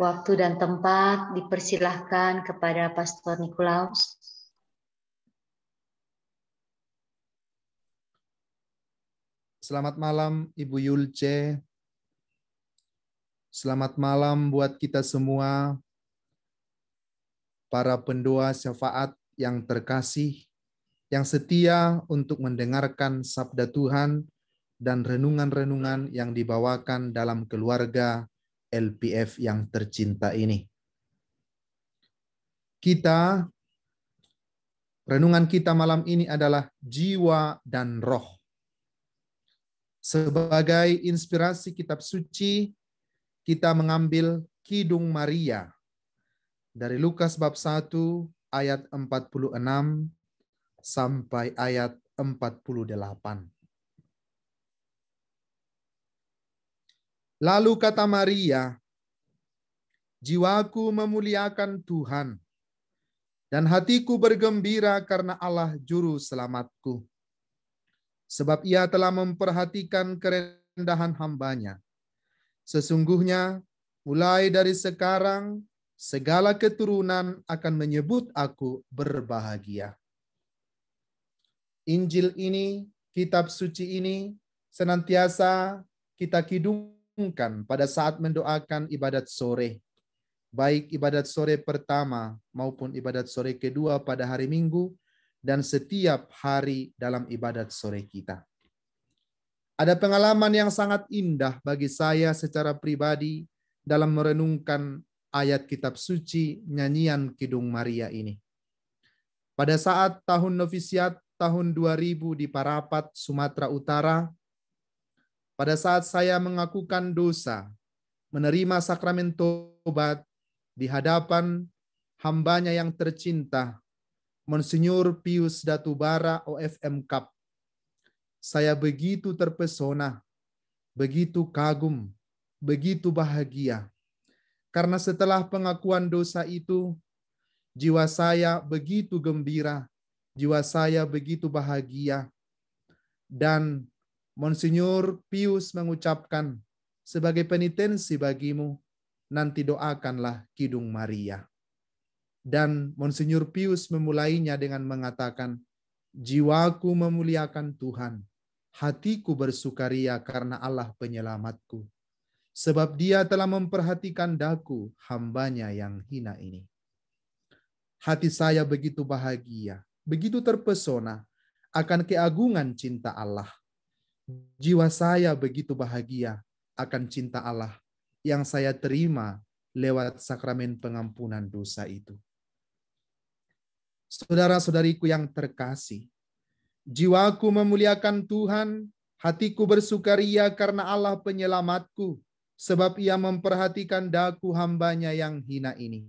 Waktu dan tempat dipersilahkan kepada Pastor Nikolaus. Selamat malam Ibu Yulce. Selamat malam buat kita semua, para pendoa syafaat yang terkasih, yang setia untuk mendengarkan sabda Tuhan dan renungan-renungan yang dibawakan dalam keluarga LPF yang tercinta ini. Kita, renungan kita malam ini adalah jiwa dan roh. Sebagai inspirasi kitab suci, kita mengambil Kidung Maria dari Lukas bab 1 ayat 46 sampai ayat 48. Lalu kata Maria, "Jiwaku memuliakan Tuhan, dan hatiku bergembira karena Allah Juru Selamatku, sebab Ia telah memperhatikan kerendahan hambanya. Sesungguhnya, mulai dari sekarang, segala keturunan akan menyebut Aku berbahagia." Injil ini, kitab suci ini, senantiasa kita kidung dilangsungkan pada saat mendoakan ibadat sore, baik ibadat sore pertama maupun ibadat sore kedua pada hari Minggu dan setiap hari dalam ibadat sore kita. Ada pengalaman yang sangat indah bagi saya secara pribadi dalam merenungkan ayat kitab suci nyanyian Kidung Maria ini. Pada saat tahun novisiat tahun 2000 di Parapat, Sumatera Utara, pada saat saya mengakukan dosa, menerima sakramen tobat di hadapan hambanya yang tercinta, Monsenyur Pius Datubara OFM Cup. Saya begitu terpesona, begitu kagum, begitu bahagia. Karena setelah pengakuan dosa itu, jiwa saya begitu gembira, jiwa saya begitu bahagia, dan Monsinyur Pius mengucapkan, sebagai penitensi bagimu, nanti doakanlah Kidung Maria. Dan Monsinyur Pius memulainya dengan mengatakan, jiwaku memuliakan Tuhan, hatiku bersukaria karena Allah penyelamatku. Sebab dia telah memperhatikan daku, hambanya yang hina ini. Hati saya begitu bahagia, begitu terpesona akan keagungan cinta Allah jiwa saya begitu bahagia akan cinta Allah yang saya terima lewat sakramen pengampunan dosa itu. Saudara-saudariku yang terkasih, jiwaku memuliakan Tuhan, hatiku bersukaria karena Allah penyelamatku, sebab ia memperhatikan daku hambanya yang hina ini.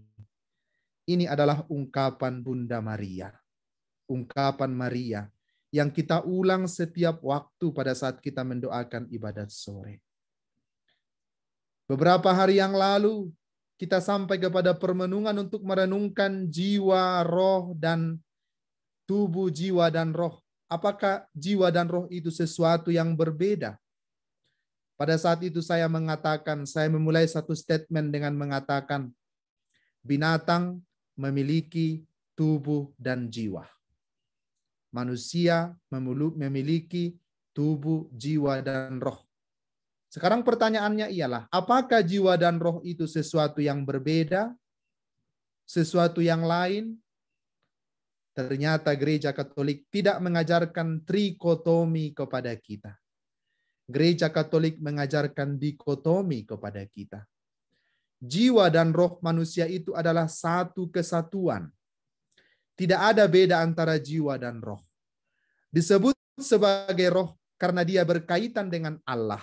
Ini adalah ungkapan Bunda Maria. Ungkapan Maria yang kita ulang setiap waktu pada saat kita mendoakan ibadat sore. Beberapa hari yang lalu, kita sampai kepada permenungan untuk merenungkan jiwa, roh, dan tubuh jiwa dan roh. Apakah jiwa dan roh itu sesuatu yang berbeda? Pada saat itu saya mengatakan, saya memulai satu statement dengan mengatakan, binatang memiliki tubuh dan jiwa manusia memiliki tubuh, jiwa, dan roh. Sekarang pertanyaannya ialah, apakah jiwa dan roh itu sesuatu yang berbeda? Sesuatu yang lain? Ternyata gereja Katolik tidak mengajarkan trikotomi kepada kita. Gereja Katolik mengajarkan dikotomi kepada kita. Jiwa dan roh manusia itu adalah satu kesatuan. Tidak ada beda antara jiwa dan roh. Disebut sebagai roh karena dia berkaitan dengan Allah.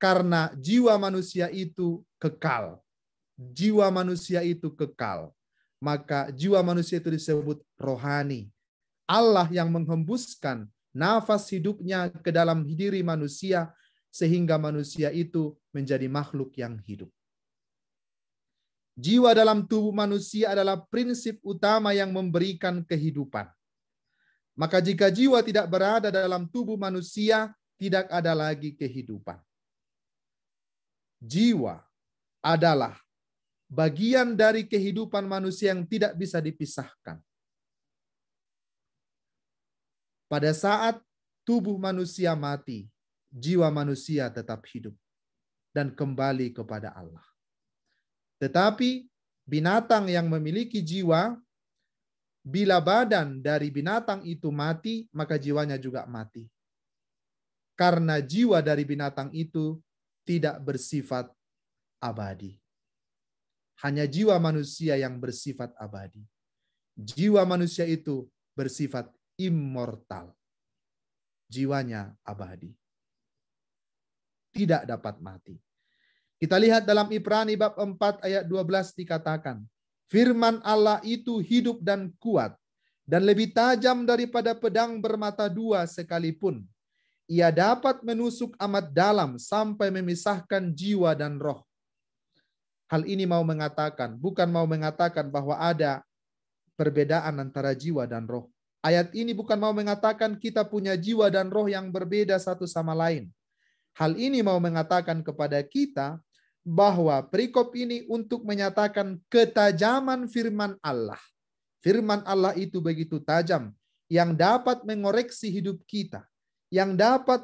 Karena jiwa manusia itu kekal. Jiwa manusia itu kekal. Maka jiwa manusia itu disebut rohani. Allah yang menghembuskan nafas hidupnya ke dalam diri manusia sehingga manusia itu menjadi makhluk yang hidup. Jiwa dalam tubuh manusia adalah prinsip utama yang memberikan kehidupan. Maka jika jiwa tidak berada dalam tubuh manusia, tidak ada lagi kehidupan. Jiwa adalah bagian dari kehidupan manusia yang tidak bisa dipisahkan. Pada saat tubuh manusia mati, jiwa manusia tetap hidup dan kembali kepada Allah. Tetapi binatang yang memiliki jiwa, bila badan dari binatang itu mati, maka jiwanya juga mati. Karena jiwa dari binatang itu tidak bersifat abadi. Hanya jiwa manusia yang bersifat abadi. Jiwa manusia itu bersifat immortal. Jiwanya abadi. Tidak dapat mati. Kita lihat dalam Ibrani bab 4 ayat 12 dikatakan, firman Allah itu hidup dan kuat dan lebih tajam daripada pedang bermata dua sekalipun. Ia dapat menusuk amat dalam sampai memisahkan jiwa dan roh. Hal ini mau mengatakan, bukan mau mengatakan bahwa ada perbedaan antara jiwa dan roh. Ayat ini bukan mau mengatakan kita punya jiwa dan roh yang berbeda satu sama lain. Hal ini mau mengatakan kepada kita bahwa perikop ini untuk menyatakan ketajaman firman Allah. Firman Allah itu begitu tajam yang dapat mengoreksi hidup kita, yang dapat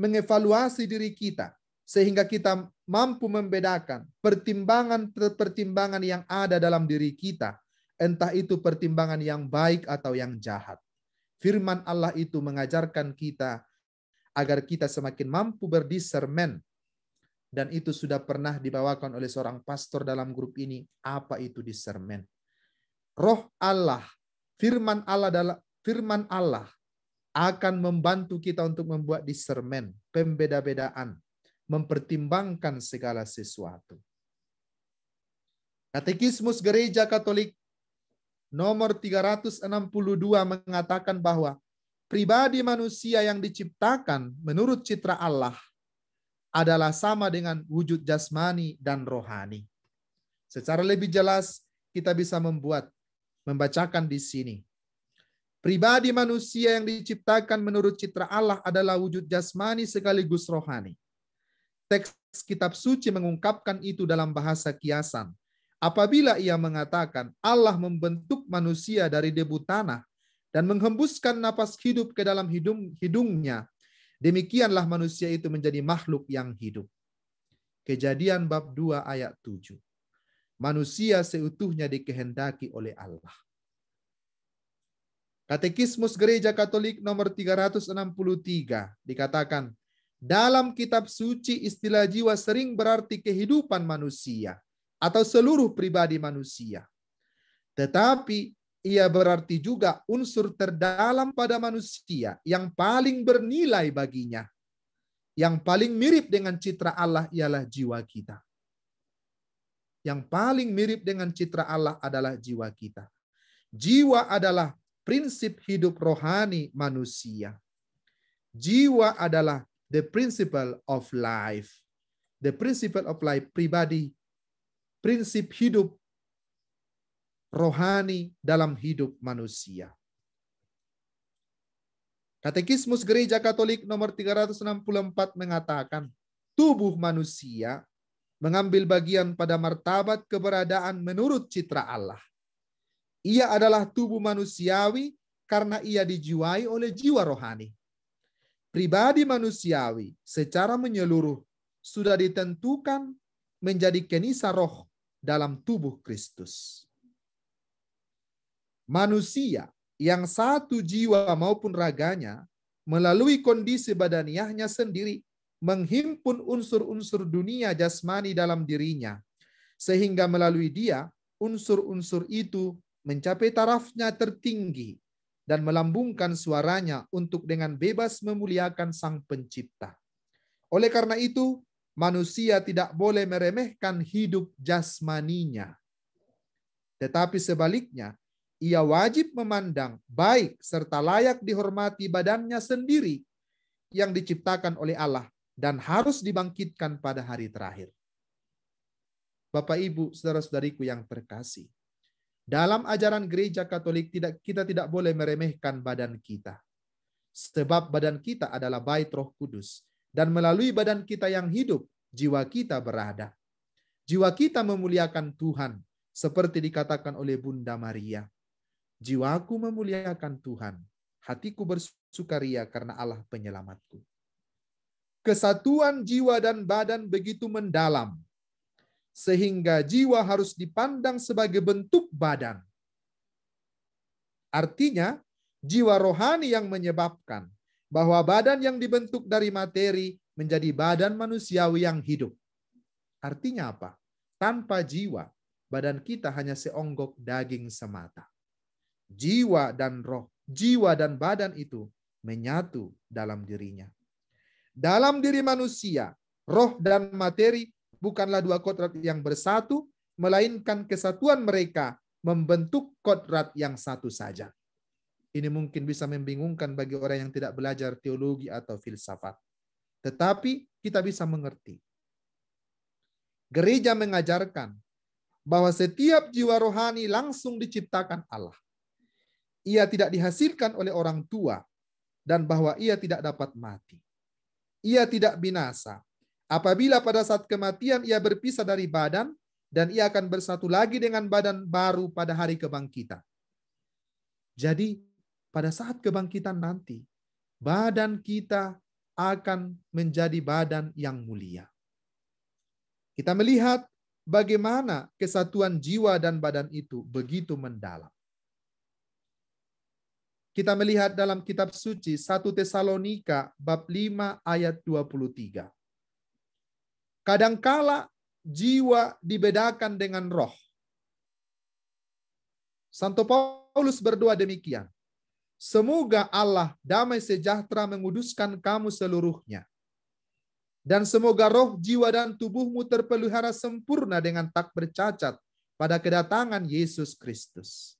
mengevaluasi diri kita sehingga kita mampu membedakan pertimbangan-pertimbangan yang ada dalam diri kita, entah itu pertimbangan yang baik atau yang jahat. Firman Allah itu mengajarkan kita agar kita semakin mampu berdiscermen dan itu sudah pernah dibawakan oleh seorang pastor dalam grup ini. Apa itu discernment? Roh Allah, firman Allah dalam firman Allah akan membantu kita untuk membuat discernment, pembeda-bedaan, mempertimbangkan segala sesuatu. Katekismus Gereja Katolik nomor 362 mengatakan bahwa pribadi manusia yang diciptakan menurut citra Allah adalah sama dengan wujud jasmani dan rohani. Secara lebih jelas, kita bisa membuat membacakan di sini. Pribadi manusia yang diciptakan menurut citra Allah adalah wujud jasmani sekaligus rohani. Teks kitab suci mengungkapkan itu dalam bahasa kiasan. Apabila ia mengatakan Allah membentuk manusia dari debu tanah dan menghembuskan napas hidup ke dalam hidung hidungnya, Demikianlah manusia itu menjadi makhluk yang hidup. Kejadian bab 2 ayat 7. Manusia seutuhnya dikehendaki oleh Allah. Katekismus Gereja Katolik nomor 363 dikatakan, dalam kitab suci istilah jiwa sering berarti kehidupan manusia atau seluruh pribadi manusia. Tetapi ia berarti juga unsur terdalam pada manusia yang paling bernilai baginya. Yang paling mirip dengan citra Allah ialah jiwa kita. Yang paling mirip dengan citra Allah adalah jiwa kita. Jiwa adalah prinsip hidup rohani manusia. Jiwa adalah the principle of life. The principle of life pribadi, prinsip hidup rohani dalam hidup manusia. Katekismus Gereja Katolik nomor 364 mengatakan, tubuh manusia mengambil bagian pada martabat keberadaan menurut citra Allah. Ia adalah tubuh manusiawi karena ia dijiwai oleh jiwa rohani. Pribadi manusiawi secara menyeluruh sudah ditentukan menjadi kenisa roh dalam tubuh Kristus manusia yang satu jiwa maupun raganya melalui kondisi badaniahnya sendiri menghimpun unsur-unsur dunia jasmani dalam dirinya sehingga melalui dia unsur-unsur itu mencapai tarafnya tertinggi dan melambungkan suaranya untuk dengan bebas memuliakan Sang Pencipta. Oleh karena itu, manusia tidak boleh meremehkan hidup jasmaninya. Tetapi sebaliknya, ia wajib memandang baik serta layak dihormati badannya sendiri yang diciptakan oleh Allah dan harus dibangkitkan pada hari terakhir. Bapak Ibu, saudara-saudariku yang terkasih. Dalam ajaran gereja Katolik tidak kita tidak boleh meremehkan badan kita. Sebab badan kita adalah bait Roh Kudus dan melalui badan kita yang hidup jiwa kita berada. Jiwa kita memuliakan Tuhan seperti dikatakan oleh Bunda Maria. Jiwaku memuliakan Tuhan, hatiku bersukaria karena Allah penyelamatku. Kesatuan jiwa dan badan begitu mendalam, sehingga jiwa harus dipandang sebagai bentuk badan. Artinya, jiwa rohani yang menyebabkan bahwa badan yang dibentuk dari materi menjadi badan manusiawi yang hidup. Artinya apa? Tanpa jiwa, badan kita hanya seonggok daging semata jiwa dan roh, jiwa dan badan itu menyatu dalam dirinya. Dalam diri manusia, roh dan materi bukanlah dua kodrat yang bersatu, melainkan kesatuan mereka membentuk kodrat yang satu saja. Ini mungkin bisa membingungkan bagi orang yang tidak belajar teologi atau filsafat. Tetapi kita bisa mengerti. Gereja mengajarkan bahwa setiap jiwa rohani langsung diciptakan Allah ia tidak dihasilkan oleh orang tua dan bahwa ia tidak dapat mati. Ia tidak binasa. Apabila pada saat kematian ia berpisah dari badan dan ia akan bersatu lagi dengan badan baru pada hari kebangkitan. Jadi pada saat kebangkitan nanti badan kita akan menjadi badan yang mulia. Kita melihat bagaimana kesatuan jiwa dan badan itu begitu mendalam. Kita melihat dalam kitab suci 1 Tesalonika bab 5 ayat 23. Kadangkala jiwa dibedakan dengan roh. Santo Paulus berdoa demikian. Semoga Allah damai sejahtera menguduskan kamu seluruhnya. Dan semoga roh, jiwa, dan tubuhmu terpelihara sempurna dengan tak bercacat pada kedatangan Yesus Kristus.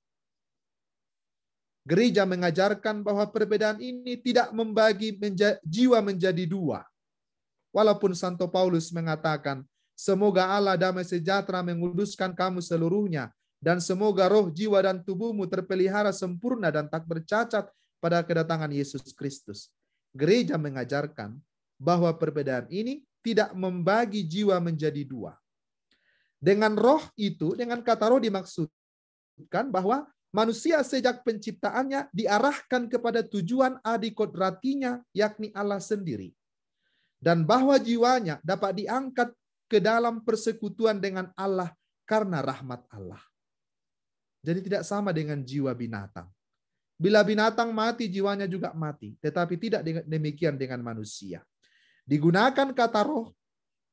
Gereja mengajarkan bahwa perbedaan ini tidak membagi menja jiwa menjadi dua. Walaupun Santo Paulus mengatakan, semoga Allah damai sejahtera menguduskan kamu seluruhnya, dan semoga roh, jiwa, dan tubuhmu terpelihara sempurna dan tak bercacat pada kedatangan Yesus Kristus. Gereja mengajarkan bahwa perbedaan ini tidak membagi jiwa menjadi dua. Dengan roh itu, dengan kata roh dimaksudkan bahwa manusia sejak penciptaannya diarahkan kepada tujuan adikodratinya yakni Allah sendiri. Dan bahwa jiwanya dapat diangkat ke dalam persekutuan dengan Allah karena rahmat Allah. Jadi tidak sama dengan jiwa binatang. Bila binatang mati, jiwanya juga mati. Tetapi tidak demikian dengan manusia. Digunakan kata roh,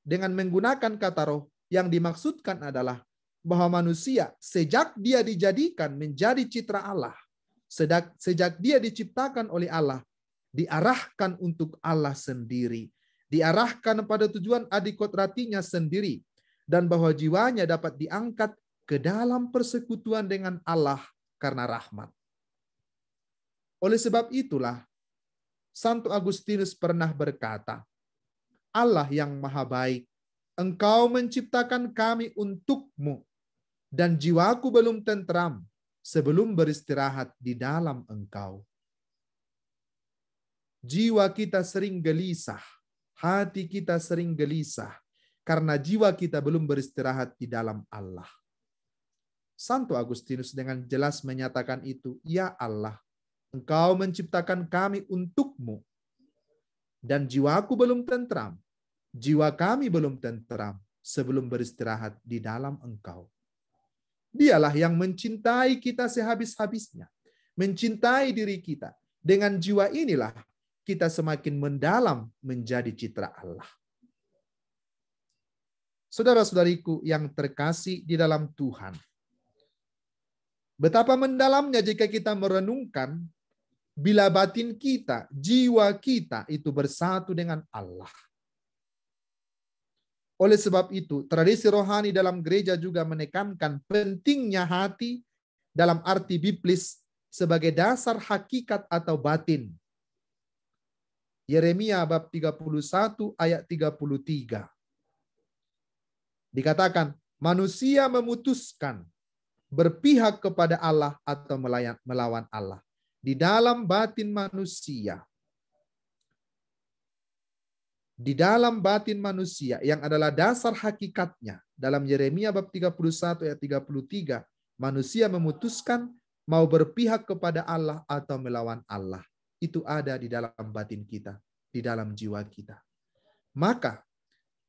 dengan menggunakan kata roh, yang dimaksudkan adalah bahwa manusia sejak dia dijadikan menjadi citra Allah, sejak, sejak dia diciptakan oleh Allah, diarahkan untuk Allah sendiri, diarahkan pada tujuan adikotratinya sendiri, dan bahwa jiwanya dapat diangkat ke dalam persekutuan dengan Allah karena rahmat. Oleh sebab itulah, Santo Agustinus pernah berkata, Allah yang maha baik, engkau menciptakan kami untukmu dan jiwaku belum tentram sebelum beristirahat di dalam engkau. Jiwa kita sering gelisah, hati kita sering gelisah, karena jiwa kita belum beristirahat di dalam Allah. Santo Agustinus dengan jelas menyatakan itu, Ya Allah, Engkau menciptakan kami untukmu, dan jiwaku belum tentram, jiwa kami belum tentram sebelum beristirahat di dalam Engkau. Dialah yang mencintai kita sehabis-habisnya, mencintai diri kita. Dengan jiwa inilah kita semakin mendalam menjadi citra Allah. Saudara-saudariku yang terkasih di dalam Tuhan. Betapa mendalamnya jika kita merenungkan bila batin kita, jiwa kita itu bersatu dengan Allah. Oleh sebab itu, tradisi rohani dalam gereja juga menekankan pentingnya hati dalam arti biblis sebagai dasar hakikat atau batin. Yeremia bab 31 ayat 33. Dikatakan, manusia memutuskan berpihak kepada Allah atau melawan Allah. Di dalam batin manusia di dalam batin manusia yang adalah dasar hakikatnya dalam Yeremia bab 31 ayat 33 manusia memutuskan mau berpihak kepada Allah atau melawan Allah itu ada di dalam batin kita di dalam jiwa kita maka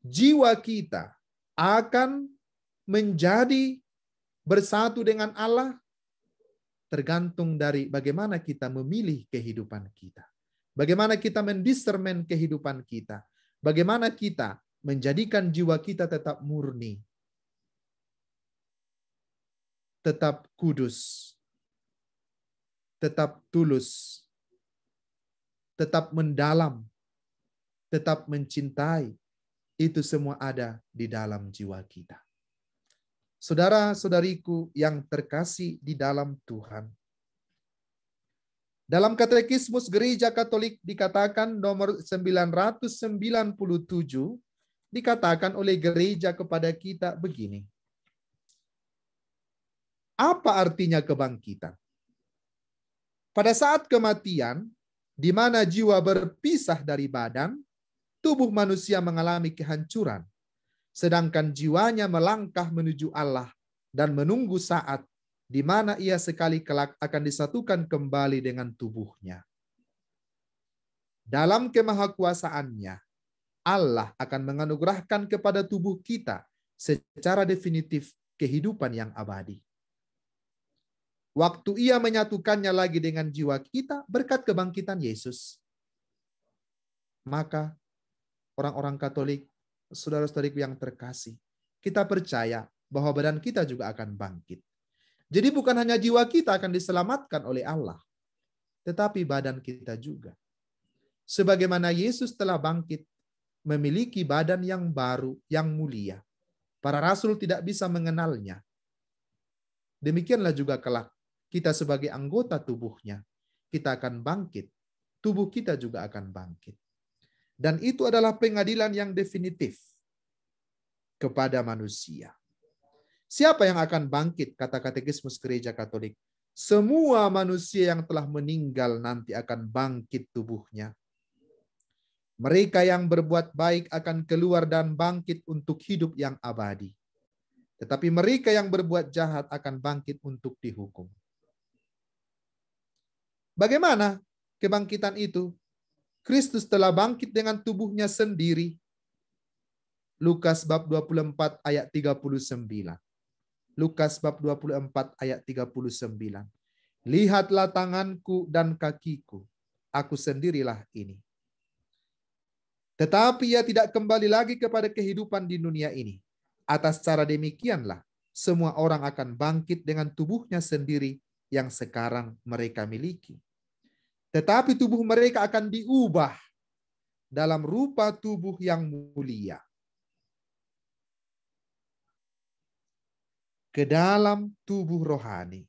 jiwa kita akan menjadi bersatu dengan Allah tergantung dari bagaimana kita memilih kehidupan kita bagaimana kita mendisermen kehidupan kita Bagaimana kita menjadikan jiwa kita tetap murni, tetap kudus, tetap tulus, tetap mendalam, tetap mencintai. Itu semua ada di dalam jiwa kita. Saudara-saudariku yang terkasih di dalam Tuhan, dalam Katekismus Gereja Katolik dikatakan nomor 997 dikatakan oleh gereja kepada kita begini. Apa artinya kebangkitan? Pada saat kematian, di mana jiwa berpisah dari badan, tubuh manusia mengalami kehancuran, sedangkan jiwanya melangkah menuju Allah dan menunggu saat di mana ia sekali kelak akan disatukan kembali dengan tubuhnya. Dalam kemahakuasaannya, Allah akan menganugerahkan kepada tubuh kita secara definitif kehidupan yang abadi. Waktu ia menyatukannya lagi dengan jiwa kita berkat kebangkitan Yesus. Maka orang-orang Katolik, saudara-saudariku yang terkasih, kita percaya bahwa badan kita juga akan bangkit jadi bukan hanya jiwa kita akan diselamatkan oleh Allah, tetapi badan kita juga. Sebagaimana Yesus telah bangkit, memiliki badan yang baru, yang mulia. Para rasul tidak bisa mengenalnya. Demikianlah juga kelak, kita sebagai anggota tubuhnya, kita akan bangkit. Tubuh kita juga akan bangkit. Dan itu adalah pengadilan yang definitif kepada manusia. Siapa yang akan bangkit? Kata Katekismus Gereja Katolik. Semua manusia yang telah meninggal nanti akan bangkit tubuhnya. Mereka yang berbuat baik akan keluar dan bangkit untuk hidup yang abadi. Tetapi mereka yang berbuat jahat akan bangkit untuk dihukum. Bagaimana kebangkitan itu? Kristus telah bangkit dengan tubuhnya sendiri. Lukas bab 24 ayat 39. Lukas bab 24 ayat 39. Lihatlah tanganku dan kakiku, aku sendirilah ini. Tetapi ia tidak kembali lagi kepada kehidupan di dunia ini. Atas cara demikianlah, semua orang akan bangkit dengan tubuhnya sendiri yang sekarang mereka miliki. Tetapi tubuh mereka akan diubah dalam rupa tubuh yang mulia ke dalam tubuh rohani.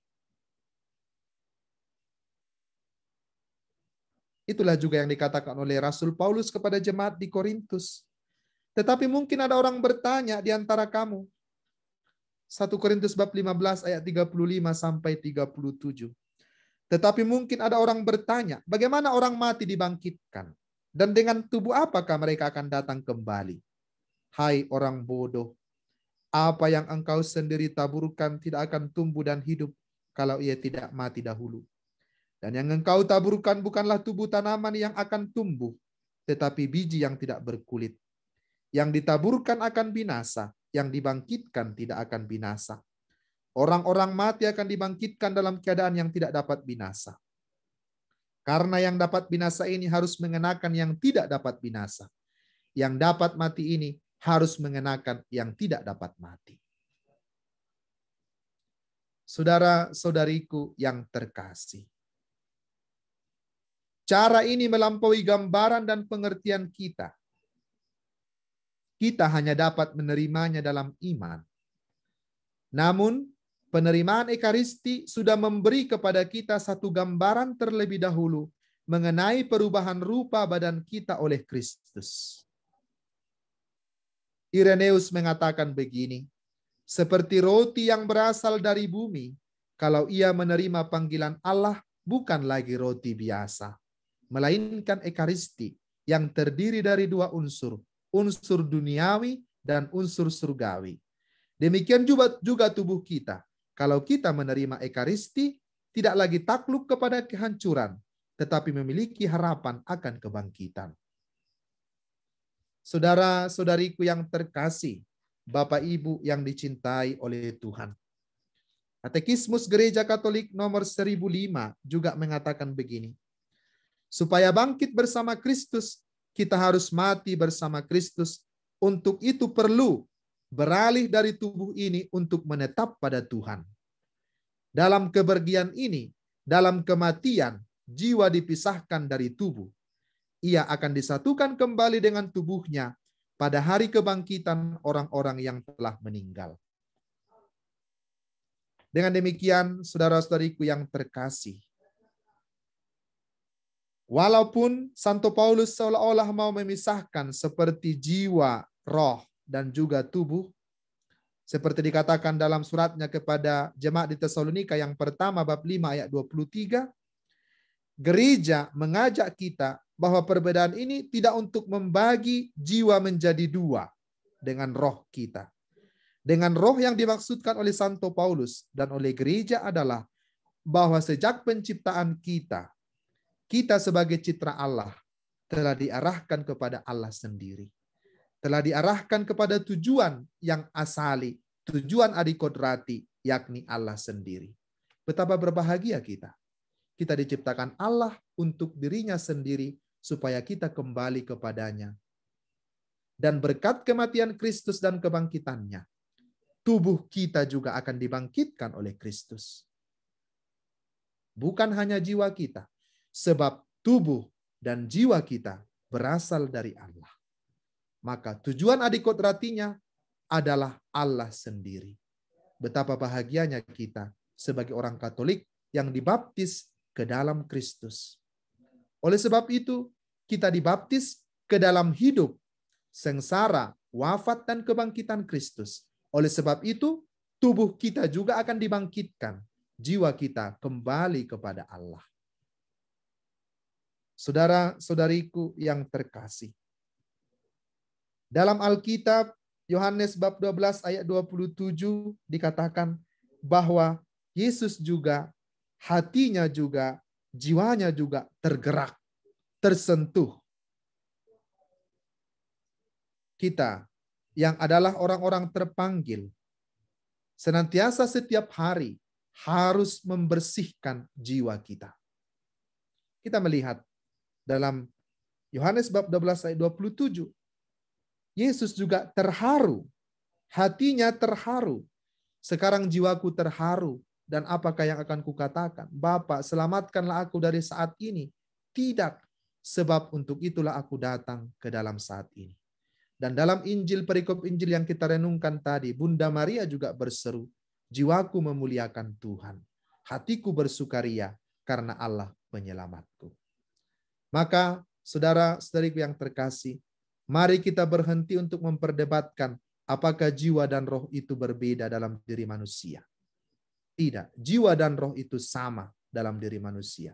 Itulah juga yang dikatakan oleh Rasul Paulus kepada jemaat di Korintus. Tetapi mungkin ada orang bertanya di antara kamu. 1 Korintus bab 15 ayat 35 sampai 37. Tetapi mungkin ada orang bertanya, bagaimana orang mati dibangkitkan? Dan dengan tubuh apakah mereka akan datang kembali? Hai orang bodoh, apa yang engkau sendiri taburkan tidak akan tumbuh dan hidup kalau ia tidak mati dahulu. Dan yang engkau taburkan bukanlah tubuh tanaman yang akan tumbuh, tetapi biji yang tidak berkulit. Yang ditaburkan akan binasa, yang dibangkitkan tidak akan binasa. Orang-orang mati akan dibangkitkan dalam keadaan yang tidak dapat binasa. Karena yang dapat binasa ini harus mengenakan yang tidak dapat binasa. Yang dapat mati ini harus mengenakan yang tidak dapat mati. Saudara-saudariku yang terkasih. Cara ini melampaui gambaran dan pengertian kita. Kita hanya dapat menerimanya dalam iman. Namun, penerimaan Ekaristi sudah memberi kepada kita satu gambaran terlebih dahulu mengenai perubahan rupa badan kita oleh Kristus. Ireneus mengatakan begini, seperti roti yang berasal dari bumi, kalau ia menerima panggilan Allah bukan lagi roti biasa, melainkan ekaristi yang terdiri dari dua unsur, unsur duniawi dan unsur surgawi. Demikian juga, juga tubuh kita. Kalau kita menerima ekaristi, tidak lagi takluk kepada kehancuran, tetapi memiliki harapan akan kebangkitan. Saudara-saudariku yang terkasih, Bapak Ibu yang dicintai oleh Tuhan. Katekismus Gereja Katolik nomor 1005 juga mengatakan begini. Supaya bangkit bersama Kristus, kita harus mati bersama Kristus. Untuk itu perlu beralih dari tubuh ini untuk menetap pada Tuhan. Dalam kebergian ini, dalam kematian, jiwa dipisahkan dari tubuh ia akan disatukan kembali dengan tubuhnya pada hari kebangkitan orang-orang yang telah meninggal. Dengan demikian, saudara-saudariku yang terkasih, walaupun Santo Paulus seolah-olah mau memisahkan seperti jiwa, roh, dan juga tubuh, seperti dikatakan dalam suratnya kepada jemaat di Tesalonika yang pertama bab 5 ayat 23, gereja mengajak kita bahwa perbedaan ini tidak untuk membagi jiwa menjadi dua dengan roh kita. Dengan roh yang dimaksudkan oleh Santo Paulus dan oleh gereja adalah bahwa sejak penciptaan kita, kita sebagai citra Allah telah diarahkan kepada Allah sendiri. Telah diarahkan kepada tujuan yang asali, tujuan adikodrati, yakni Allah sendiri. Betapa berbahagia kita. Kita diciptakan Allah untuk dirinya sendiri supaya kita kembali kepadanya. Dan berkat kematian Kristus dan kebangkitannya, tubuh kita juga akan dibangkitkan oleh Kristus. Bukan hanya jiwa kita, sebab tubuh dan jiwa kita berasal dari Allah. Maka tujuan adikotratinya adalah Allah sendiri. Betapa bahagianya kita sebagai orang Katolik yang dibaptis ke dalam Kristus oleh sebab itu, kita dibaptis ke dalam hidup, sengsara, wafat, dan kebangkitan Kristus. Oleh sebab itu, tubuh kita juga akan dibangkitkan, jiwa kita kembali kepada Allah. Saudara-saudariku yang terkasih. Dalam Alkitab, Yohanes bab 12 ayat 27 dikatakan bahwa Yesus juga hatinya juga jiwanya juga tergerak, tersentuh. Kita yang adalah orang-orang terpanggil, senantiasa setiap hari harus membersihkan jiwa kita. Kita melihat dalam Yohanes bab 12 ayat 27, Yesus juga terharu, hatinya terharu. Sekarang jiwaku terharu dan apakah yang akan kukatakan? Bapak, selamatkanlah aku dari saat ini. Tidak, sebab untuk itulah aku datang ke dalam saat ini. Dan dalam Injil perikop Injil yang kita renungkan tadi, Bunda Maria juga berseru, jiwaku memuliakan Tuhan, hatiku bersukaria karena Allah penyelamatku. Maka saudara-saudariku yang terkasih, mari kita berhenti untuk memperdebatkan apakah jiwa dan roh itu berbeda dalam diri manusia. Tidak, jiwa dan roh itu sama dalam diri manusia.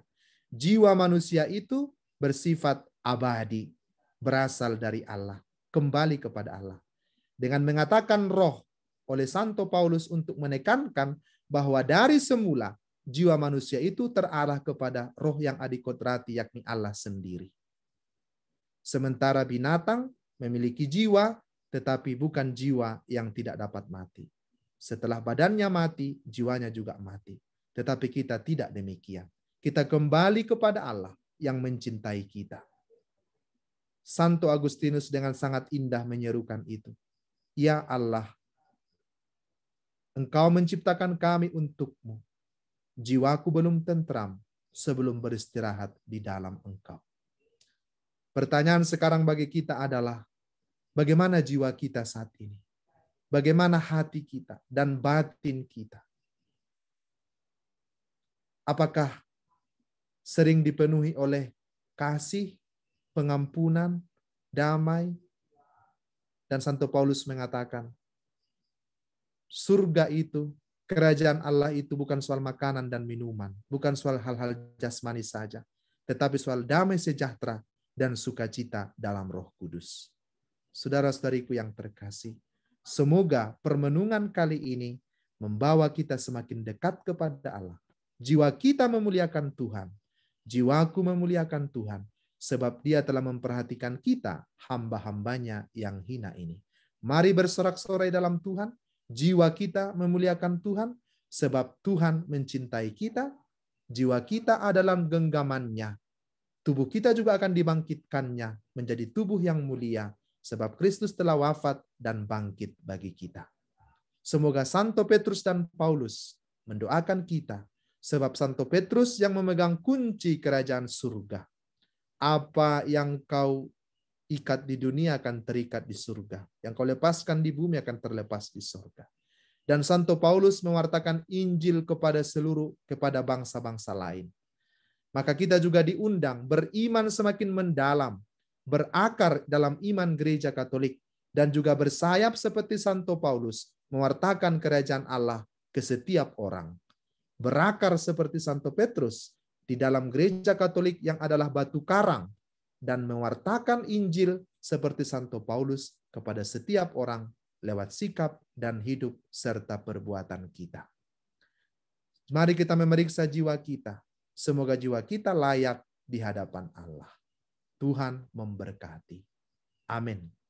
Jiwa manusia itu bersifat abadi, berasal dari Allah, kembali kepada Allah. Dengan mengatakan roh oleh Santo Paulus untuk menekankan bahwa dari semula jiwa manusia itu terarah kepada roh yang adikodrati yakni Allah sendiri. Sementara binatang memiliki jiwa tetapi bukan jiwa yang tidak dapat mati. Setelah badannya mati, jiwanya juga mati. Tetapi kita tidak demikian. Kita kembali kepada Allah yang mencintai kita. Santo Agustinus dengan sangat indah menyerukan itu. Ya Allah, Engkau menciptakan kami untukmu. Jiwaku belum tentram sebelum beristirahat di dalam Engkau. Pertanyaan sekarang bagi kita adalah, bagaimana jiwa kita saat ini? bagaimana hati kita dan batin kita. Apakah sering dipenuhi oleh kasih, pengampunan, damai, dan Santo Paulus mengatakan, surga itu, kerajaan Allah itu bukan soal makanan dan minuman, bukan soal hal-hal jasmani saja, tetapi soal damai sejahtera dan sukacita dalam roh kudus. Saudara-saudariku yang terkasih, Semoga permenungan kali ini membawa kita semakin dekat kepada Allah. Jiwa kita memuliakan Tuhan. Jiwaku memuliakan Tuhan. Sebab dia telah memperhatikan kita, hamba-hambanya yang hina ini. Mari bersorak-sorai dalam Tuhan. Jiwa kita memuliakan Tuhan. Sebab Tuhan mencintai kita. Jiwa kita adalah genggamannya. Tubuh kita juga akan dibangkitkannya menjadi tubuh yang mulia sebab Kristus telah wafat dan bangkit bagi kita. Semoga Santo Petrus dan Paulus mendoakan kita, sebab Santo Petrus yang memegang kunci kerajaan surga. Apa yang kau ikat di dunia akan terikat di surga. Yang kau lepaskan di bumi akan terlepas di surga. Dan Santo Paulus mewartakan Injil kepada seluruh kepada bangsa-bangsa lain maka kita juga diundang beriman semakin mendalam berakar dalam iman gereja Katolik dan juga bersayap seperti Santo Paulus mewartakan kerajaan Allah ke setiap orang. Berakar seperti Santo Petrus di dalam gereja Katolik yang adalah batu karang dan mewartakan Injil seperti Santo Paulus kepada setiap orang lewat sikap dan hidup serta perbuatan kita. Mari kita memeriksa jiwa kita. Semoga jiwa kita layak di hadapan Allah. Tuhan memberkati. Amin.